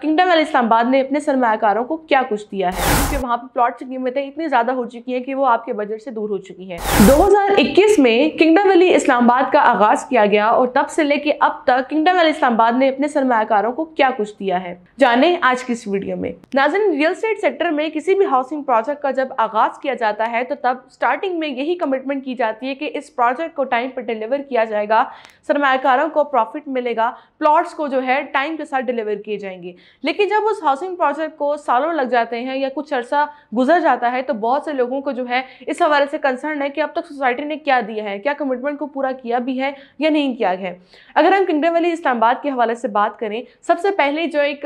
kingdom L Islamabad ने अपने सरमाकारों को क्या कुछ दिया है क्योंकि वहाँ पर प्लॉट की कीमतें इतनी ज़्यादा हो चुकी हैं कि वो आपके बजट से दूर हो चुकी हैं 2021 में किंगडम अली इस्लामाबाद का आगाज किया गया और तब से लेके अब तक किंगडम एल इस्लामाबाद ने अपने सरमाकारों को क्या कुछ दिया है जाने आज की इस वीडियो में नाजन रियल स्टेट सेक्टर में किसी भी हाउसिंग प्रोजेक्ट का जब आगाज किया जाता है तो तब स्टार्टिंग में यही कमिटमेंट की जाती है की इस प्रोजेक्ट को टाइम पर डिलीवर किया जाएगा सरमाकारों को प्रॉफिट मिलेगा प्लॉट्स को जो है टाइम के साथ डिलीवर किए जाएंगे लेकिन जब उस हाउसिंग प्रोजेक्ट को सालों लग जाते हैं या कुछ अर्सा गुजर जाता है तो बहुत से लोगों को जो है इस हवाले से कंसर्न है कि अब तक सोसाइटी ने क्या दिया है क्या कमिटमेंट को पूरा किया भी है या नहीं किया है अगर हम किंगडम वाली इस्लामाबाद के हवाले से बात करें सबसे पहले जो एक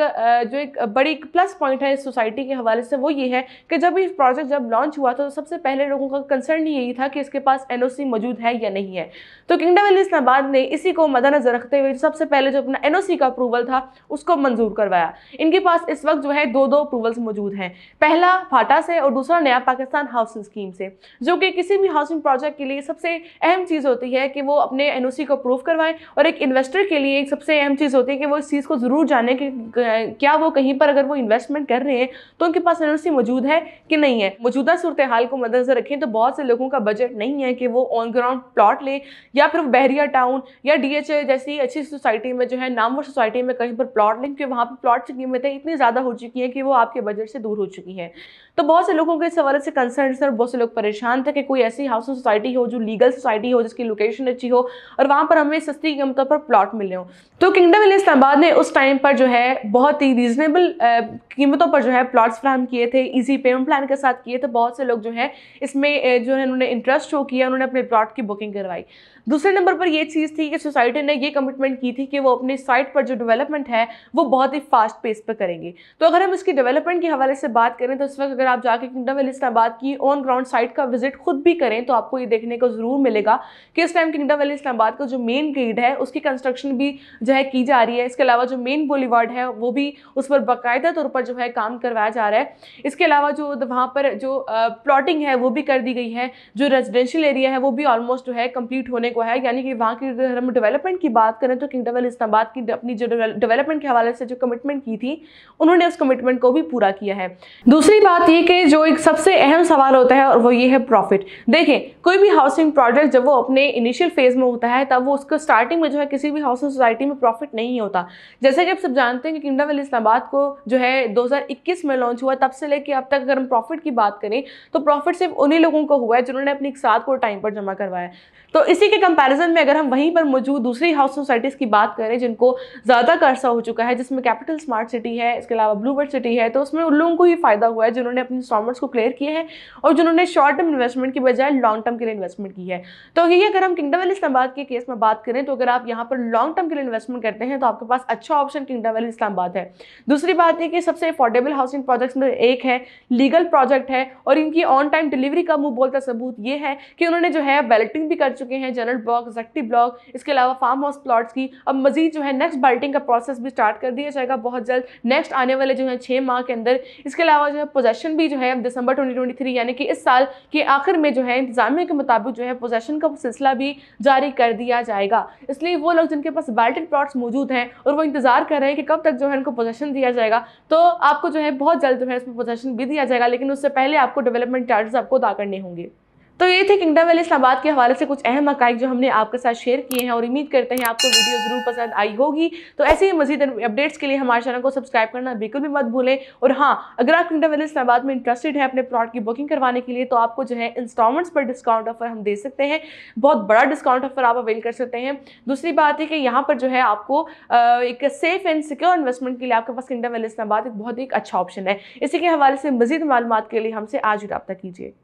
जो एक बड़ी प्लस पॉइंट है इस सोसाइटी के हवाले से वो ये है कि जब ये प्रोजेक्ट जब लॉन्च हुआ था तो सबसे पहले लोगों का कंसर्न यही था कि इसके पास एन मौजूद है या नहीं है तो किंगडम वाली इस्लामाबाद ने इसी को मद्दनज़र रखते हुए सबसे पहले जो अपना एन का अप्रूवल था उसको मंजूर करवाया बताया इनके पास इस वक्त जो है दो दो अप्रूवल्स मौजूद हैं पहला फाटा से और दूसरा नया पाकिस्तान हाउसिंग स्कीम से जो कि किसी भी हाउसिंग प्रोजेक्ट के लिए सबसे अहम चीज़ होती है कि वो अपने एन को अप्रूव करवाएं और एक इन्वेस्टर के लिए एक सबसे अहम चीज़ होती है कि वो इस चीज़ को ज़रूर जाने कि क्या वो कहीं पर अगर वो इन्वेस्टमेंट कर रहे हैं तो उनके पास एन मौजूद है कि नहीं है मौजूदा सूरत हाल को मद्देनजर रखें तो बहुत से लोगों का बजट नहीं है कि वो ऑन ग्राउंड प्लॉट लें या फिर बहरिया टाउन या डी जैसी अच्छी सोसाइटी में जो है नामवर सोसाइटी में कहीं पर प्लॉट लें क्योंकि वहाँ पर प्लॉट फ्रॉड की कीमतें इतनी ज़्यादा हो चुकी हैं कि वो आपके बजट से दूर हो चुकी हैं तो बहुत से लोगों के इस हवाले से कंसर्न सर बहुत से लोग परेशान थे कि कोई ऐसी हाउसिंग सोसाइटी हो जो लीगल सोसाइटी हो जिसकी लोकेशन अच्छी हो और वहाँ पर हमें सस्ती कीमतों पर प्लॉट मिले हों तो किंगडम एल इस्लाबाद ने उस टाइम पर जो है बहुत ही रीजनेबल कीमतों पर जो है प्लाट्स फ्राहम किए थे ईजी पेमेंट प्लान के साथ किए थे बहुत से लोग जो है इसमें जो है उन्होंने इंटरेस्ट शो किया उन्होंने अपने प्लाट की बुकिंग करवाई दूसरे नंबर पर यह चीज़ थी कि सोसाइटी ने यह कमिटमेंट की थी कि वो अपनी साइट पर जो डेवलपमेंट है वो बहुत ही फास्ट फास्ट पेस पर करेंगे तो अगर हम इसकी डेवलपमेंट के हवाले से बात करें तो इस वक्त अगर आप जाके किंगडम वैली इस्लाबाद की ऑन ग्राउंड साइट का विजिट खुद भी करें तो आपको ये देखने को ज़रूर मिलेगा कि इस टाइम किंगडम वैली इस्लाबाद का जो मेन गेट है उसकी कंस्ट्रक्शन भी जो है की जा रही है इसके अलावा जो मेन बोलीवार्ड है वो भी उस पर बाकायदा तौर पर जो है काम करवाया जा रहा है इसके अलावा जो वहाँ पर जो प्लॉटिंग है वो भी कर दी गई है जो रेजिडेंशियल एरिया है वो भी ऑलमोस्ट जो है कम्प्लीट होने को है यानी कि वहाँ की अगर हम डेवलपमेंट की बात करें तो किंगडम वैली इस्लाबाद की अपनी जो डेवलपमेंट के हवाले से जो कमिटमेंट कमिटमेंट की थी उन्होंने उस कमिटमेंट को भी पूरा किया है दूसरी बात ये कि जो एक सबसे अहम सवाल होता है और वो ये है प्रॉफिट देखें कोई भी हाउसिंग प्रोजेक्ट जब वो अपने इनिशियल फेज़ में होता है तब वो उसको स्टार्टिंग में जो है किसी भी हाउसिंग सोसाइटी में प्रॉफिट नहीं होता जैसे कि आप सब जानते हैं कि किंगडम वेल इस्लाबाद को जो है दो में लॉन्च हुआ तब से लेकर अब तक अगर हम प्रॉफिट की बात करें तो प्रॉफिट सिर्फ उन्हीं लोगों को हुआ है जिन्होंने अपनी इकसात को टाइम पर जमा करवाया तो इसी के कंपैरिजन में अगर हम वहीं पर मौजूद दूसरी हाउस सोसाइटीज़ की बात करें जिनको ज़्यादा कर्जा हो चुका है जिसमें कैपिटल स्मार्ट सिटी है इसके अलावा ब्लू सिटी है तो उसमें उन लोगों को ही फायदा हुआ है जिन्होंने अपने इंस्टॉलमेंट्स को क्लियर किए हैं और जिन्होंने शॉर्ट टर्म इन्वेस्टमेंट की बजाय लॉन्ग टर्म के लिए इन्वेस्टमेंट की है तो ये अगर हम किंगडम वैली इस्लाबाद के केस में बात करें तो अगर आप यहाँ पर लॉन्ग टर्म के लिए इन्वेस्टमेंट करते हैं तो आपके पास अच्छा ऑप्शन किंगडम वैली इस्लाबाद है दूसरी बात यह कि सबसे अफोर्डेबल हाउसिंग प्रोजेक्ट्स में एक है लीगल प्रोजेक्ट है और इनकी ऑन टाइम डिलीवरी का मुंह बोलता सबूत ये है कि उन्होंने जो है बेल्टिंग भी कर चुके हैं जनरल ब्लॉक एग्जेक्टिव ब्लॉक इसके अलावा फार्म हाउस प्लॉट्स की अब मजीद जो है नेक्स्ट बेल्टिंग का प्रोसेस भी स्टार्ट कर दिया जाएगा बहुत बहुत जल्द नेक्स्ट आने वाले जो है छः माह के अंदर इसके अलावा जो है पोजेशन भी जो है दिसंबर 2023 यानी कि इस साल के आखिर में जो है इंतजामिया के मुताबिक जो है पोजेशन का सिलसिला भी जारी कर दिया जाएगा इसलिए वो लोग जिनके पास बाल्टेड प्लॉट्स मौजूद हैं और वो इंतज़ार कर रहे हैं कि कब तक जो है उनको पोजेशन दिया जाएगा तो आपको जो है बहुत जल्द जो है इसमें पोजेशन भी दिया जाएगा लेकिन उससे पहले आपको डेवलपमेंट चार्जेस आपको अदा करने होंगे तो ये थे किंगडम वैली इस्लाबाद के हवाले से कुछ अहम हकाइक जो हमने आपके साथ शेयर किए हैं और उम्मीद करते हैं आपको वीडियो ज़रूर पसंद आई होगी तो ऐसे ही मजीद अपडेट्स के लिए हमारे चैनल को सब्सक्राइब करना बिल्कुल भी मत भूलें और हाँ अगर आप किंगडम वैली इस्लाबाद में इंटरेस्टेड हैं अपने प्रोडक्ट की बुकिंग करवाने के लिए तो आपको जो है इंस्टॉलमेंट्स पर डिस्काउंट ऑफर हम दे सकते हैं बहुत बड़ा डिस्काउंट ऑफर आप अवेल कर सकते हैं दूसरी बात है कि यहाँ पर जो है आपको एक सेफ एंड सिक्योर इन्वेस्टमेंट के लिए आपके पास किंगडम वैली इस्लाबाद एक बहुत ही अच्छा ऑप्शन है इसी के हवाले से मजीद मालूम के लिए हमसे आज ही रबा कीजिए